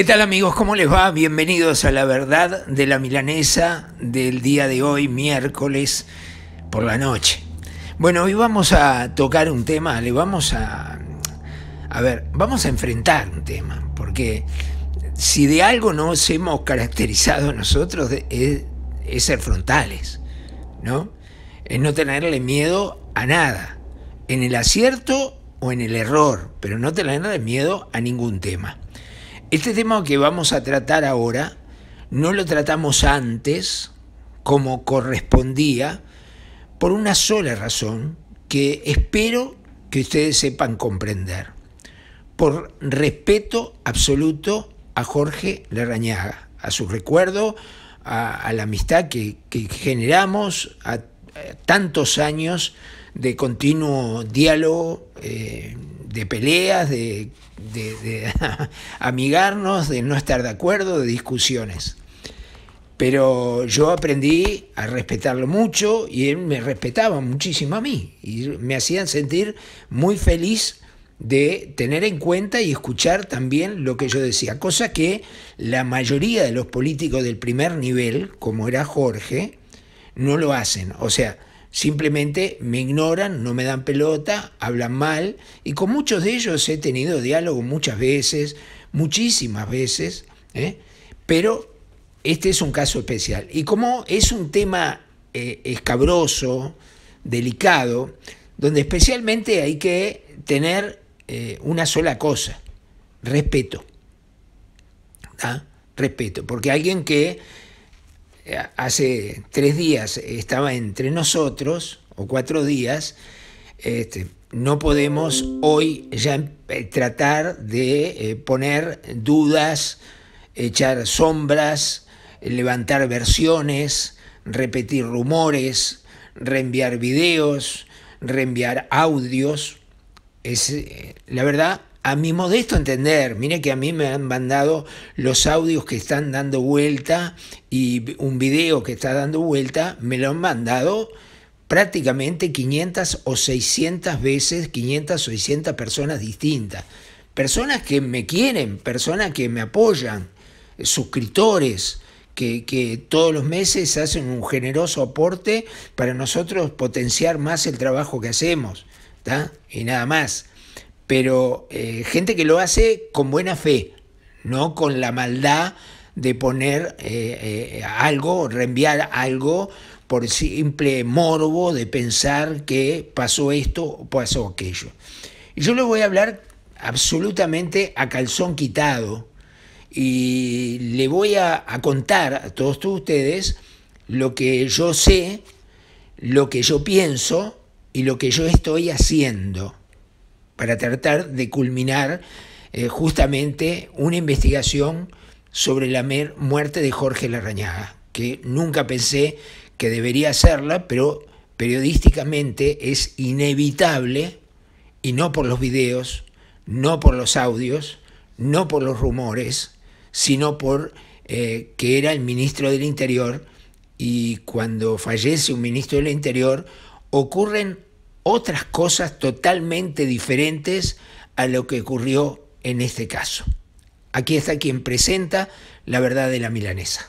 ¿Qué tal amigos? ¿Cómo les va? Bienvenidos a la verdad de la milanesa del día de hoy, miércoles por la noche. Bueno, hoy vamos a tocar un tema, le vamos a... A ver, vamos a enfrentar un tema, porque si de algo nos hemos caracterizado nosotros es, es ser frontales, ¿no? Es no tenerle miedo a nada, en el acierto o en el error, pero no tenerle miedo a ningún tema. Este tema que vamos a tratar ahora no lo tratamos antes como correspondía por una sola razón que espero que ustedes sepan comprender. Por respeto absoluto a Jorge Larrañaga, a su recuerdo, a, la amistad que, generamos a tantos años de continuo diálogo, eh, de peleas, de, de amigarnos, de no estar de acuerdo, de discusiones. Pero yo aprendí a respetarlo mucho y él me respetaba muchísimo a mí y me hacían sentir muy feliz de tener en cuenta y escuchar también lo que yo decía, cosa que la mayoría de los políticos del primer nivel, como era Jorge, no lo hacen. O sea, Simplemente me ignoran, no me dan pelota, hablan mal y con muchos de ellos he tenido diálogo muchas veces, muchísimas veces, ¿eh? pero este es un caso especial. Y como es un tema eh, escabroso, delicado, donde especialmente hay que tener eh, una sola cosa, respeto. ¿ah? Respeto, porque alguien que eh, hace tres días estaba entre nosotros, o cuatro días, este, no podemos hoy ya tratar de eh, poner dudas, echar sombras, levantar versiones, repetir rumores, reenviar videos, reenviar audios. Es, eh, la verdad, a mi modesto entender, mire que a mí me han mandado los audios que están dando vuelta y un video que está dando vuelta, me lo han mandado prácticamente 500 o 600 veces, 500 o 600 personas distintas. Personas que me quieren, personas que me apoyan, suscriptores, que, todos los meses hacen un generoso aporte para nosotros potenciar más el trabajo que hacemos. Y nada más pero eh, gente que lo hace con buena fe, no con la maldad de poner eh, eh, algo, reenviar algo por simple morbo de pensar que pasó esto o pasó aquello. yo le voy a hablar absolutamente a calzón quitado y le voy a contar a todos ustedes lo que yo sé, lo que yo pienso y lo que yo estoy haciendo para tratar de culminar eh, justamente una investigación sobre la muerte de Jorge Larrañaga, que nunca pensé que debería hacerla, pero periodísticamente es inevitable, y no por los videos, no por los audios, no por los rumores, sino por eh, que era el ministro del Interior y cuando fallece un ministro del Interior ocurren otras cosas totalmente diferentes a lo que ocurrió en este caso. Aquí está quien presenta la verdad de la milanesa.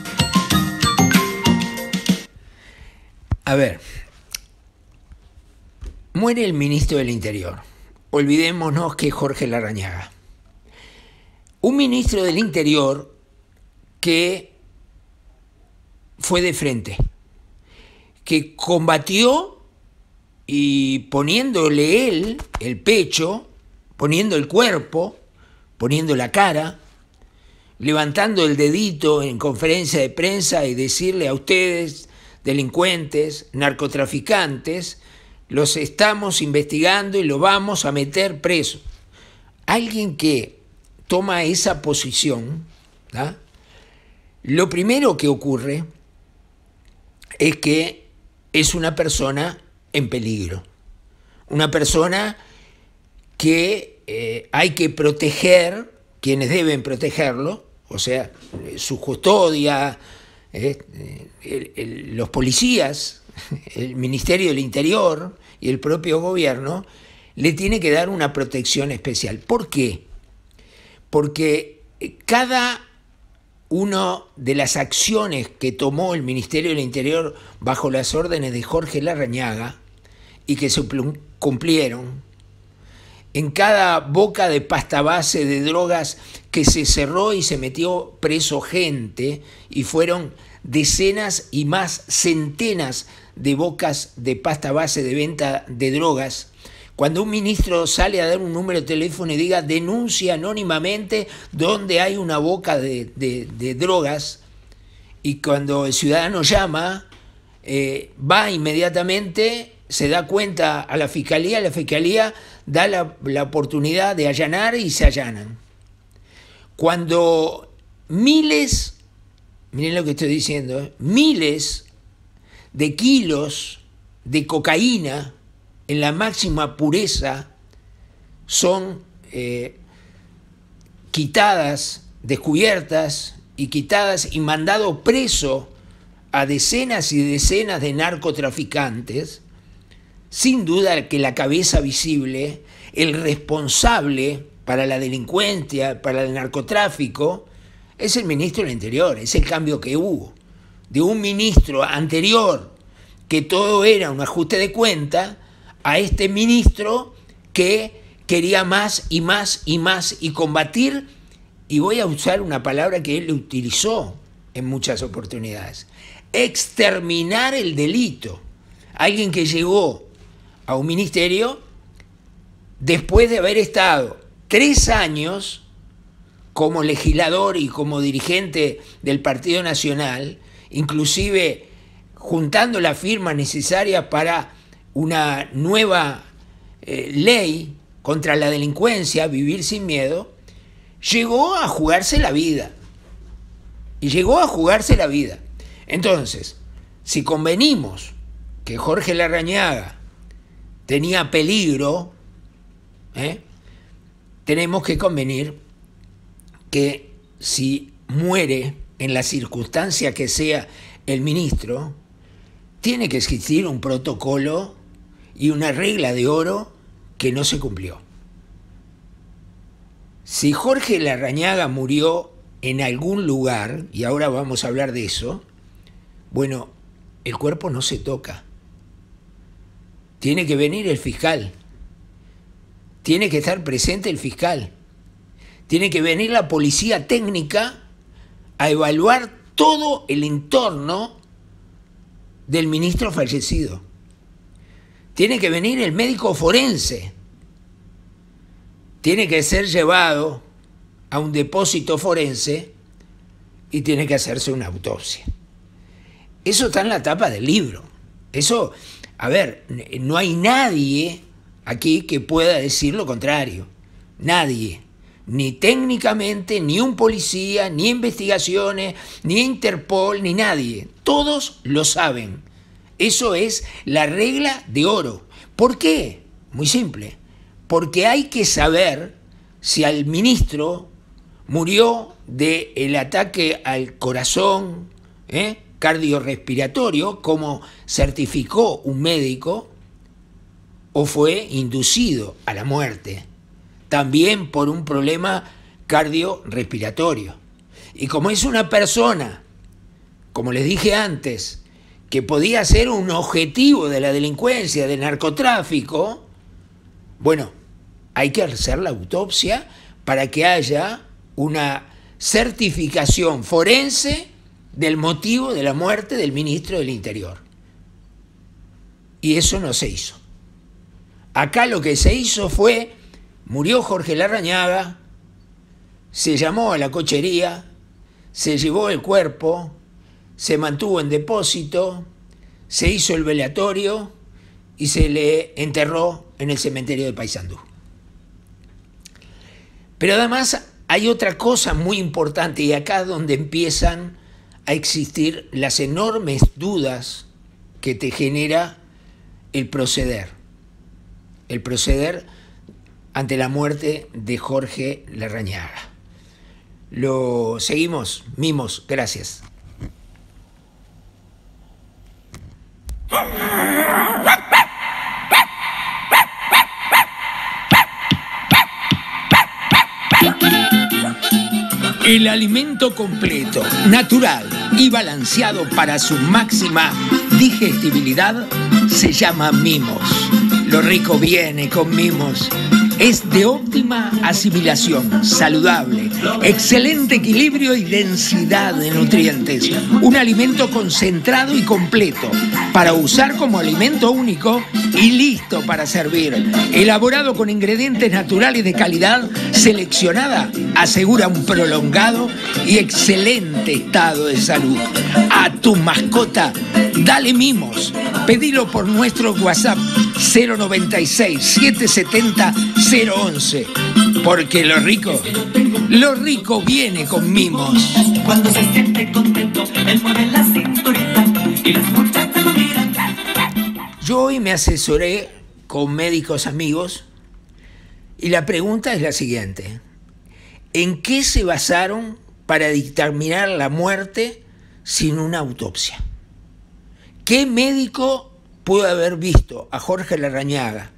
A ver, muere el ministro del Interior. Olvidémonos que Jorge Larañaga. Un ministro del Interior que fue de frente, que combatió y poniéndole él el pecho, poniendo el cuerpo, poniendo la cara, levantando el dedito en conferencia de prensa y decirle a ustedes, delincuentes, narcotraficantes, los estamos investigando y lo vamos a meter preso. Alguien que toma esa posición, lo primero que ocurre es que es una persona en peligro, una persona que eh, hay que proteger, quienes deben protegerlo, o sea, eh, su custodia, ¿eh? los policías, el Ministerio del Interior y el propio gobierno le tiene que dar una protección especial. ¿Por qué? Porque cada una de las acciones que tomó el Ministerio del Interior bajo las órdenes de Jorge Larrañaga y que se cumplieron en cada boca de pasta base de drogas que se cerró y se metió preso gente y fueron decenas y más centenas de bocas de pasta base de venta de drogas. Cuando un ministro sale a dar un número de teléfono y diga denuncia anónimamente donde hay una boca de, drogas, y cuando el ciudadano llama, eh, va inmediatamente, se da cuenta a la fiscalía, la fiscalía da la, oportunidad de allanar y se allanan. Cuando miles, miren lo que estoy diciendo, ¿eh? miles de kilos de cocaína en la máxima pureza son eh, quitadas, descubiertas y quitadas y mandado preso a decenas y decenas de narcotraficantes sin duda que la cabeza visible, el responsable para la delincuencia, para el narcotráfico, es el ministro del Interior, es el cambio que hubo. De un ministro anterior, que todo era un ajuste de cuenta, a este ministro que quería más y más y más y combatir, y voy a usar una palabra que él utilizó en muchas oportunidades, exterminar el delito. Alguien que llegó a un ministerio después de haber estado tres años como legislador y como dirigente del Partido Nacional, inclusive juntando la firma necesaria para una nueva eh, ley contra la delincuencia, vivir sin miedo, llegó a jugarse la vida. Y llegó a jugarse la vida. Entonces, si convenimos que Jorge Larrañaga tenía peligro, ¿eh? tenemos que convenir que si muere en la circunstancia que sea el ministro, tiene que existir un protocolo y una regla de oro que no se cumplió. Si Jorge Larrañaga murió en algún lugar, y ahora vamos a hablar de eso, bueno, el cuerpo no se toca. Tiene que venir el fiscal. Tiene que estar presente el fiscal. Tiene que venir la policía técnica a evaluar todo el entorno del ministro fallecido. Tiene que venir el médico forense. Tiene que ser llevado a un depósito forense y tiene que hacerse una autopsia. Eso está en la tapa del libro. Eso a ver, no hay nadie aquí que pueda decir lo contrario. Nadie. Ni técnicamente, ni un policía, ni investigaciones, ni Interpol, ni nadie. Todos lo saben. Eso es la regla de oro. ¿Por qué? Muy simple. Porque hay que saber si al ministro murió del el ataque al corazón, ¿eh? cardiorrespiratorio, como certificó un médico, o fue inducido a la muerte, también por un problema cardiorrespiratorio. Y como es una persona, como les dije antes, que podía ser un objetivo de la delincuencia, del narcotráfico, bueno, hay que hacer la autopsia para que haya una certificación forense del motivo de la muerte del ministro del Interior. Y eso no se hizo. Acá lo que se hizo fue, murió Jorge Larrañaga, se llamó a la cochería, se llevó el cuerpo, se mantuvo en depósito, se hizo el velatorio y se le enterró en el cementerio de Paysandú. Pero además hay otra cosa muy importante y acá es donde empiezan a existir las enormes dudas que te genera el proceder. El proceder ante la muerte de Jorge Larrañaga. Lo seguimos, mimos, gracias. El alimento completo, natural y balanceado para su máxima digestibilidad se llama mimos. Lo rico viene con mimos. Es de óptima asimilación, saludable Excelente equilibrio y densidad de nutrientes. Un alimento concentrado y completo para usar como alimento único y listo para servir. Elaborado con ingredientes naturales de calidad seleccionada, asegura un prolongado y excelente estado de salud. A tu mascota, dale mimos. Pedilo por nuestro WhatsApp 096 770 011 porque lo rico, lo rico viene con mimos. Cuando se siente contento, él mueve la cinturita y las muchachas Yo hoy me asesoré con médicos amigos y la pregunta es la siguiente. ¿En qué se basaron para dictaminar la muerte sin una autopsia? ¿Qué médico pudo haber visto a Jorge Larrañaga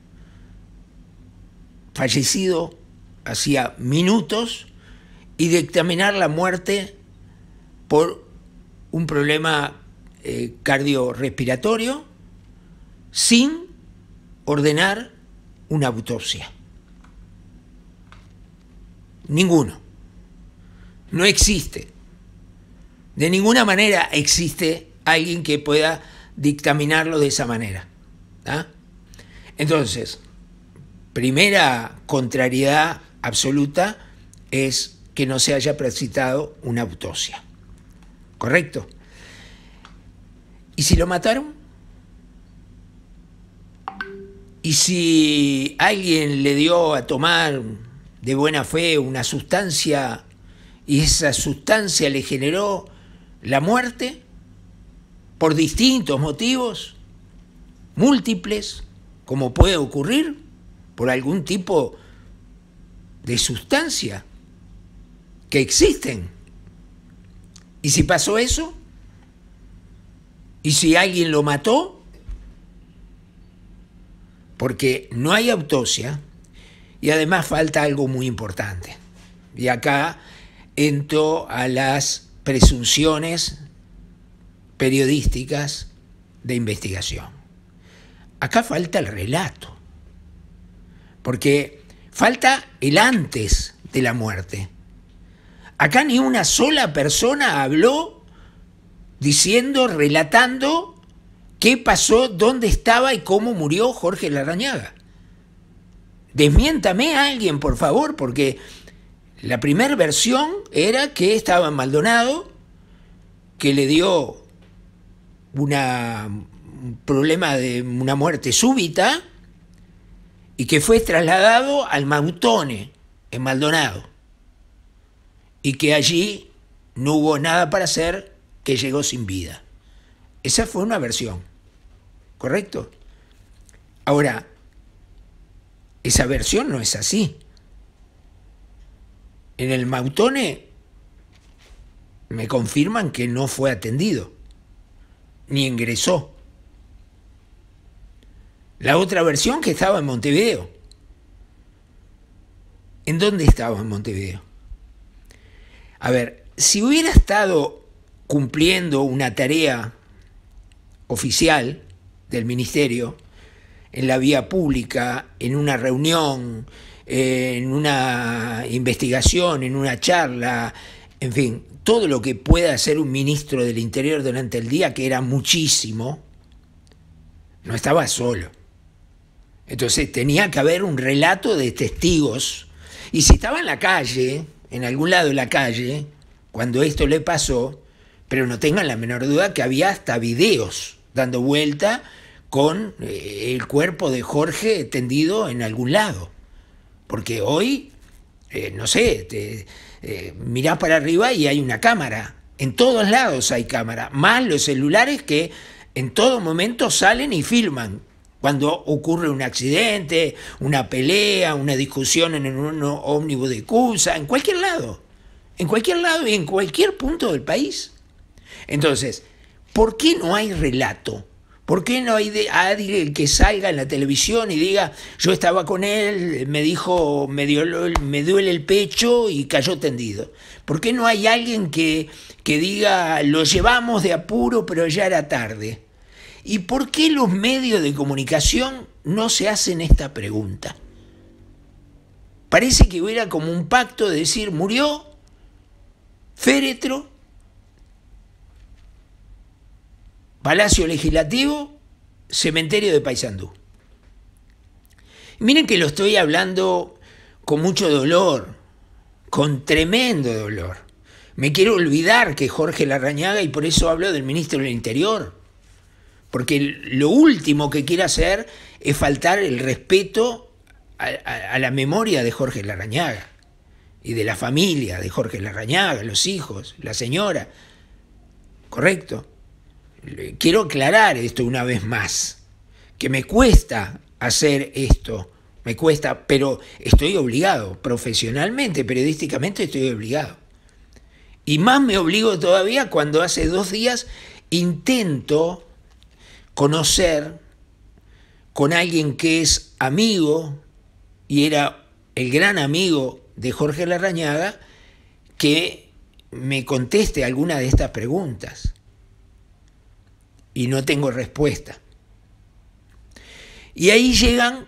fallecido hacía minutos, y dictaminar la muerte por un problema eh, cardiorrespiratorio sin ordenar una autopsia. Ninguno. No existe. De ninguna manera existe alguien que pueda dictaminarlo de esa manera. ¿ah? Entonces, primera contrariedad absoluta es que no se haya practicado una autopsia. ¿Correcto? ¿Y si lo mataron? ¿Y si alguien le dio a tomar de buena fe una sustancia y esa sustancia le generó la muerte por distintos motivos, múltiples, como puede ocurrir por algún tipo de de sustancia que existen. ¿Y si pasó eso? ¿Y si alguien lo mató? Porque no hay autopsia y además falta algo muy importante. Y acá entro a las presunciones periodísticas de investigación. Acá falta el relato, porque Falta el antes de la muerte. Acá ni una sola persona habló diciendo, relatando qué pasó, dónde estaba y cómo murió Jorge Larrañaga. Desmiéntame a alguien, por favor, porque la primera versión era que estaba Maldonado, que le dio un problema de una muerte súbita y que fue trasladado al Mautone, en Maldonado, y que allí no hubo nada para hacer, que llegó sin vida. Esa fue una versión, ¿correcto? Ahora, esa versión no es así. En el Mautone me confirman que no fue atendido, ni ingresó. La otra versión que estaba en Montevideo. ¿En dónde estaba en Montevideo? A ver, si hubiera estado cumpliendo una tarea oficial del ministerio, en la vía pública, en una reunión, en una investigación, en una charla, en fin, todo lo que pueda hacer un ministro del Interior durante el día, que era muchísimo, no estaba solo. Entonces tenía que haber un relato de testigos. Y si estaba en la calle, en algún lado de la calle, cuando esto le pasó, pero no tengan la menor duda que había hasta videos dando vuelta con eh, el cuerpo de Jorge tendido en algún lado. Porque hoy, eh, no sé, te, eh, mirás para arriba y hay una cámara. En todos lados hay cámara, más los celulares que en todo momento salen y filman cuando ocurre un accidente, una pelea, una discusión en un ómnibus de CUSA, en cualquier lado, en cualquier lado y en cualquier punto del país. Entonces, ¿por qué no hay relato? ¿Por qué no hay alguien que salga en la televisión y diga, yo estaba con él, me dijo, me, dio, me duele el pecho y cayó tendido? ¿Por qué no hay alguien que, que diga, lo llevamos de apuro, pero ya era tarde? ¿Y por qué los medios de comunicación no se hacen esta pregunta? Parece que hubiera como un pacto de decir, murió, féretro, Palacio Legislativo, Cementerio de Paysandú. Miren que lo estoy hablando con mucho dolor, con tremendo dolor. Me quiero olvidar que Jorge Larrañaga, y por eso hablo del ministro del Interior, porque lo último que quiere hacer es faltar el respeto a, la memoria de Jorge Larañaga y de la familia de Jorge Larañaga, los hijos, la señora. ¿Correcto? Quiero aclarar esto una vez más, que me cuesta hacer esto, me cuesta, pero estoy obligado, profesionalmente, periodísticamente estoy obligado. Y más me obligo todavía cuando hace dos días intento conocer con alguien que es amigo y era el gran amigo de Jorge Larrañaga, que me conteste alguna de estas preguntas. Y no tengo respuesta. Y ahí llegan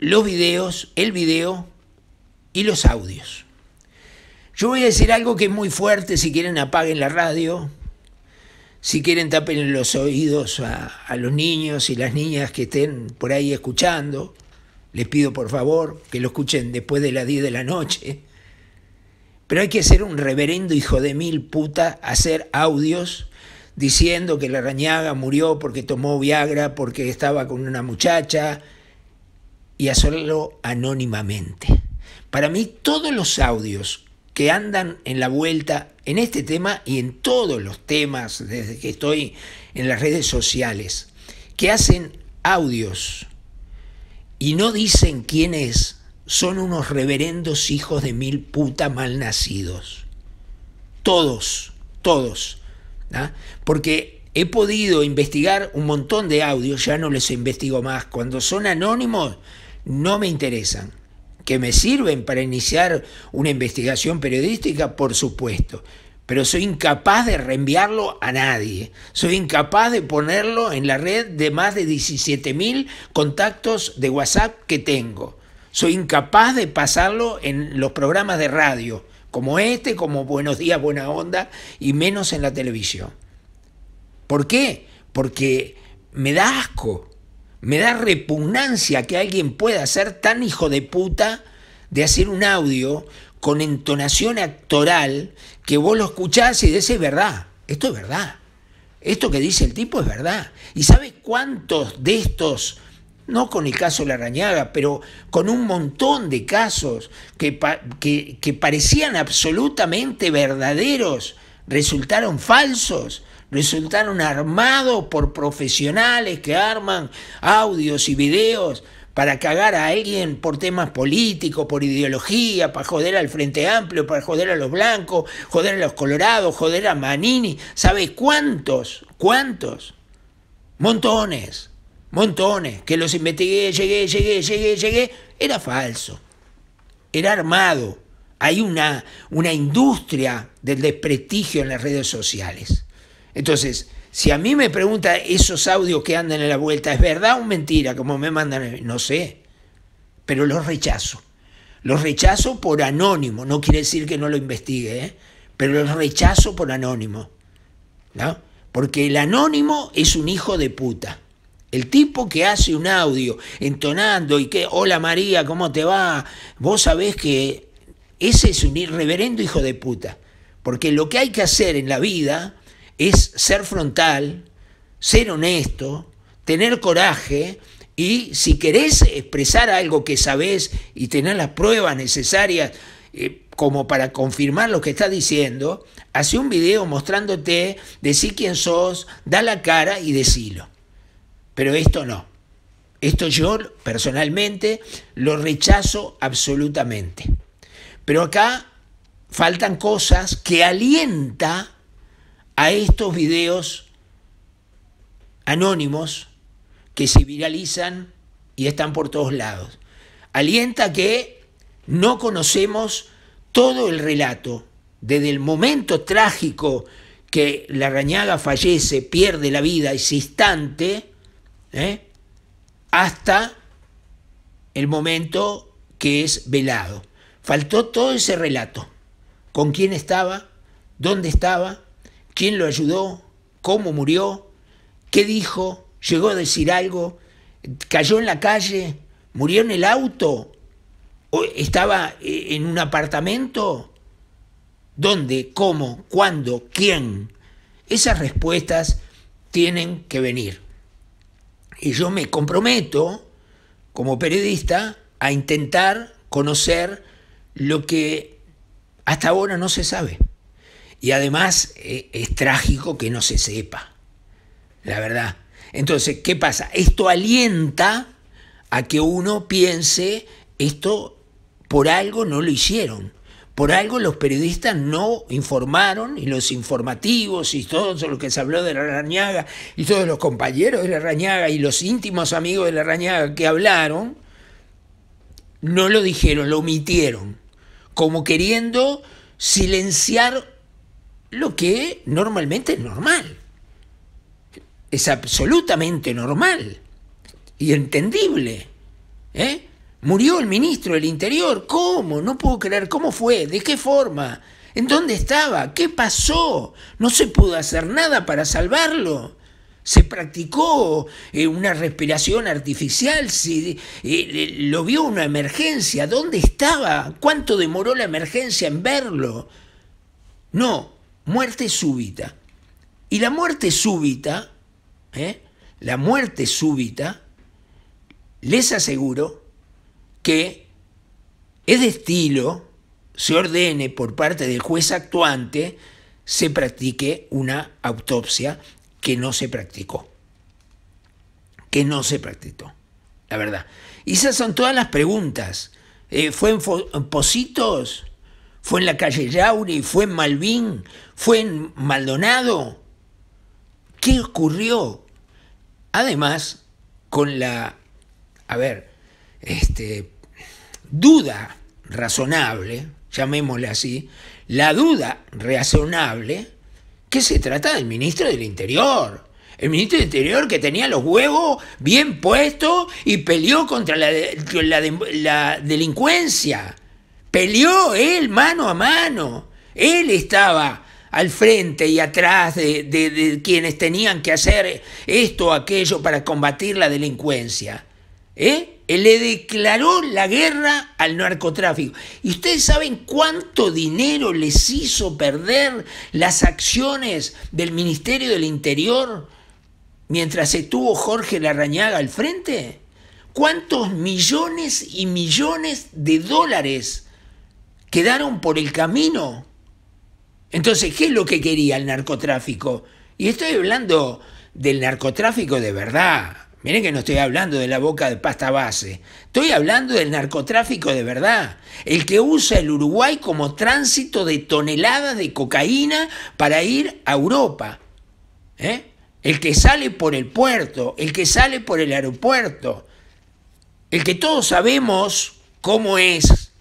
los videos, el video y los audios. Yo voy a decir algo que es muy fuerte, si quieren apaguen la radio, si quieren tapen los oídos a, los niños y las niñas que estén por ahí escuchando. Les pido por favor que lo escuchen después de las 10 de la noche. Pero hay que ser un reverendo hijo de mil puta, hacer audios diciendo que la rañaga murió porque tomó Viagra, porque estaba con una muchacha, y hacerlo anónimamente. Para mí todos los audios que andan en la vuelta en este tema y en todos los temas desde que estoy en las redes sociales, que hacen audios y no dicen quién son unos reverendos hijos de mil puta malnacidos. Todos, todos. ¿ah? Porque he podido investigar un montón de audios, ya no les investigo más. Cuando son anónimos, no me interesan que me sirven para iniciar una investigación periodística, por supuesto, pero soy incapaz de reenviarlo a nadie. Soy incapaz de ponerlo en la red de más de 17.000 contactos de WhatsApp que tengo. Soy incapaz de pasarlo en los programas de radio, como este, como Buenos días, Buena Onda, y menos en la televisión. ¿Por qué? Porque me da asco. Me da repugnancia que alguien pueda ser tan hijo de puta de hacer un audio con entonación actoral que vos lo escuchás y decís verdad. Esto es verdad. Esto que dice el tipo es verdad. ¿Y sabes cuántos de estos, no con el caso la Larrañaga, pero con un montón de casos que, que parecían absolutamente verdaderos, resultaron falsos? resultaron armados por profesionales que arman audios y videos para cagar a alguien por temas políticos, por ideología, para joder al Frente Amplio, para joder a los blancos, joder a los colorados, joder a Manini. sabes cuántos? ¿Cuántos? Montones, montones. Que los investigué, llegué, llegué, llegué, llegué. Era falso. Era armado. Hay una, una industria del desprestigio en las redes sociales. Entonces, si a mí me pregunta esos audios que andan en la vuelta, ¿es verdad o mentira? Como me mandan, no sé, pero los rechazo. Los rechazo por anónimo, no quiere decir que no lo investigue, ¿eh? pero los rechazo por anónimo. ¿no? Porque el anónimo es un hijo de puta. El tipo que hace un audio entonando y que, hola María, ¿cómo te va? Vos sabés que ese es un irreverendo hijo de puta. Porque lo que hay que hacer en la vida es ser frontal, ser honesto, tener coraje y si querés expresar algo que sabés y tener las pruebas necesarias eh, como para confirmar lo que estás diciendo, hace un video mostrándote, decí quién sos, da la cara y decilo. Pero esto no. Esto yo personalmente lo rechazo absolutamente. Pero acá faltan cosas que alienta a estos videos anónimos que se viralizan y están por todos lados. Alienta que no conocemos todo el relato, desde el momento trágico que la rañaga fallece, pierde la vida ese instante, ¿eh? hasta el momento que es velado. Faltó todo ese relato. ¿Con quién estaba? ¿Dónde estaba? quién lo ayudó, cómo murió, qué dijo, llegó a decir algo, cayó en la calle, murió en el auto, estaba eh, en un apartamento. ¿Dónde? ¿Cómo? ¿Cuándo? ¿Quién? Esas respuestas tienen que venir. Y yo me comprometo, como periodista, a intentar conocer lo que hasta ahora no se sabe. Y además eh, es trágico que no se sepa, la verdad. Entonces, ¿qué pasa? Esto alienta a que uno piense, esto por algo no lo hicieron. Por algo los periodistas no informaron y los informativos y todos los que se habló de la arañaga, y todos los compañeros de la arañaga, y los íntimos amigos de la arañaga que hablaron, no lo dijeron, lo omitieron, como queriendo silenciar lo que normalmente es normal. Es absolutamente normal y entendible. ¿eh? Murió el ministro del Interior. ¿Cómo? No puedo creer. ¿Cómo fue? ¿De qué forma? ¿En dónde estaba? ¿Qué pasó? No se pudo hacer nada para salvarlo. Se practicó eh, una respiración artificial, si eh, lo vio una emergencia, ¿dónde estaba? ¿Cuánto demoró la emergencia en verlo? No, muerte súbita. Y la muerte súbita, ¿eh? la muerte súbita, les aseguro que es de estilo, se ordene por parte del juez actuante, se practique una autopsia que no se practicó. Que no se practicó, la verdad. Y esas son todas las preguntas. Eh, ¿Fue en Positos? fue en la calle Yauri, fue en Malvin, fue en Maldonado. ¿Qué ocurrió? Además, con la, a ver, este, duda razonable, llamémosle así, la duda razonable que se trata del ministro del Interior. El ministro del Interior que tenía los huevos bien puestos y peleó contra la, la delincuencia Peleó él mano a mano. Él estaba al frente y atrás de, quienes tenían que hacer esto o aquello para combatir la delincuencia. ¿Eh? Él le declaró la guerra al narcotráfico. ¿Y ustedes saben cuánto dinero les hizo perder las acciones del Ministerio del Interior mientras estuvo Jorge Larrañaga al frente? ¿Cuántos millones y millones de dólares quedaron por el camino. Entonces, ¿qué es lo que quería el narcotráfico? Y estoy hablando del narcotráfico de verdad. Miren que no estoy hablando de la boca de pasta base. Estoy hablando del narcotráfico de verdad. El que usa el Uruguay como tránsito de toneladas de cocaína para ir a Europa. ¿eh? El que sale por el puerto, el que sale por el aeropuerto. El que todos sabemos cómo es.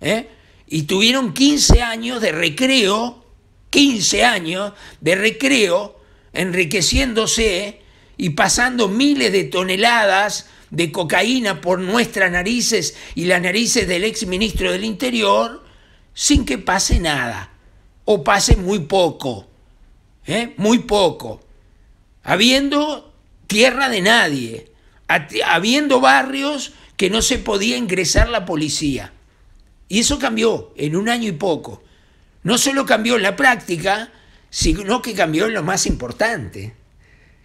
¿Eh? y tuvieron 15 años de recreo, 15 años de recreo, enriqueciéndose y pasando miles de toneladas de cocaína por nuestras narices y las narices del ex ministro del Interior sin que pase nada o pase muy poco, ¿eh? muy poco, habiendo tierra de nadie, habiendo barrios que no se podía ingresar la policía. Y eso cambió en un año y poco. No solo cambió en la práctica, sino que cambió en lo más importante.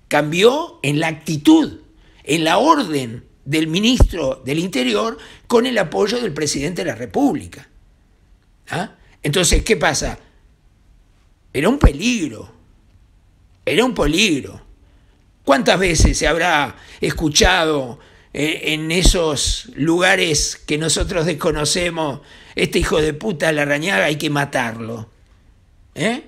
Cambió en la actitud, en la orden del ministro del Interior con el apoyo del presidente de la República. ¿Ah? Entonces, ¿qué pasa? Era un peligro, era un peligro. ¿Cuántas veces se habrá escuchado eh, en esos lugares que nosotros desconocemos, este hijo de puta Larrañaga hay que matarlo. ¿Eh?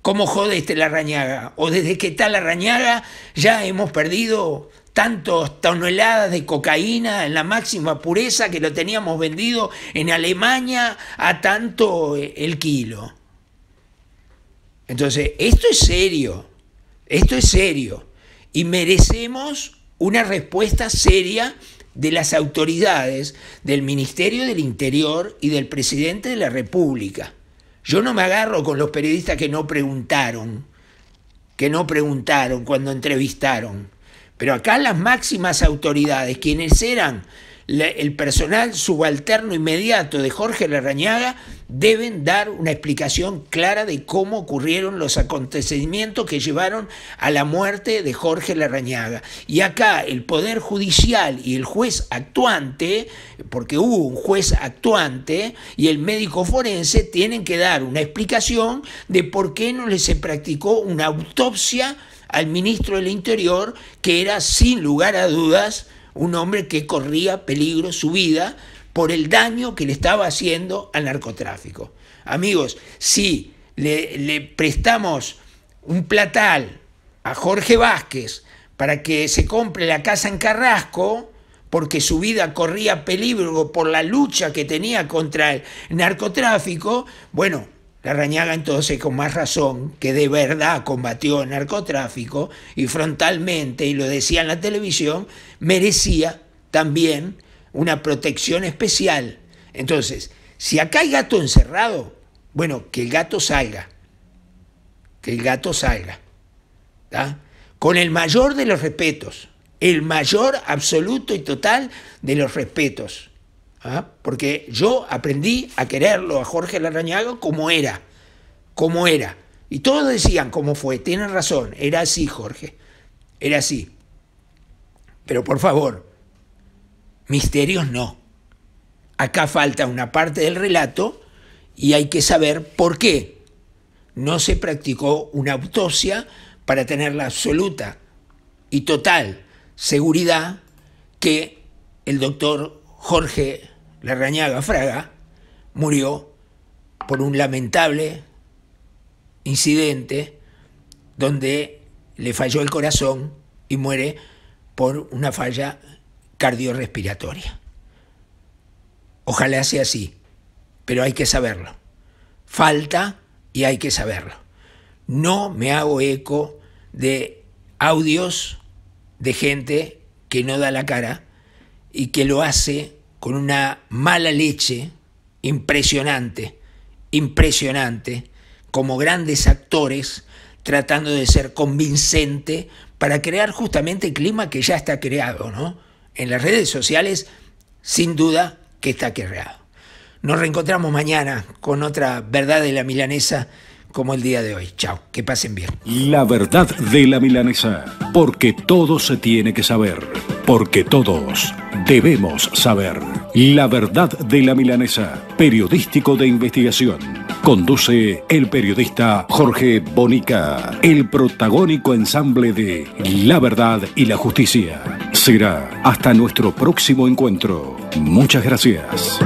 ¿Cómo jode este la Larrañaga? O desde que está Larrañaga ya hemos perdido tantos toneladas de cocaína en la máxima pureza que lo teníamos vendido en Alemania a tanto eh, el kilo. Entonces, esto es serio, esto es serio. Y merecemos una respuesta seria de las autoridades, del Ministerio del Interior y del presidente de la República. Yo no me agarro con los periodistas que no preguntaron, que no preguntaron cuando entrevistaron. Pero acá las máximas autoridades, quienes eran el personal subalterno inmediato de Jorge Larrañaga deben dar una explicación clara de cómo ocurrieron los acontecimientos que llevaron a la muerte de Jorge Larrañaga. Y acá el Poder Judicial y el juez actuante, porque hubo un juez actuante, y el médico forense tienen que dar una explicación de por qué no le se practicó una autopsia al ministro del Interior, que era sin lugar a dudas, un hombre que corría peligro su vida por el daño que le estaba haciendo al narcotráfico. Amigos, si le, prestamos un platal a Jorge Vázquez para que se compre la casa en Carrasco, porque su vida corría peligro por la lucha que tenía contra el narcotráfico, bueno, Arañaga entonces con más razón que de verdad combatió el narcotráfico y frontalmente, y lo decía en la televisión, merecía también una protección especial. Entonces, si acá hay gato encerrado, bueno, que el gato salga, que el gato salga, con el mayor de los respetos, el mayor absoluto y total de los respetos. ¿Ah? porque yo aprendí a quererlo a Jorge Larrañaga como era, como era. Y todos decían cómo fue, tienen razón, era así Jorge, era así. Pero por favor, misterios no. Acá falta una parte del relato y hay que saber por qué no se practicó una autopsia para tener la absoluta y total seguridad que el doctor Jorge la rañaga Fraga murió por un lamentable incidente donde le falló el corazón y muere por una falla cardiorrespiratoria. Ojalá sea así, pero hay que saberlo. Falta y hay que saberlo. No me hago eco de audios de gente que no da la cara y que lo hace con una mala leche impresionante, impresionante, como grandes actores tratando de ser convincente para crear justamente el clima que ya está creado, ¿no? En las redes sociales, sin duda que está creado. Nos reencontramos mañana con otra verdad de la milanesa como el día de hoy. Chao, que pasen bien. La verdad de la milanesa, porque todo se tiene que saber, porque todos debemos saber. La verdad de la milanesa, periodístico de investigación. Conduce el periodista Jorge Bonica, el protagónico ensamble de La verdad y la justicia. Será hasta nuestro próximo encuentro. Muchas gracias.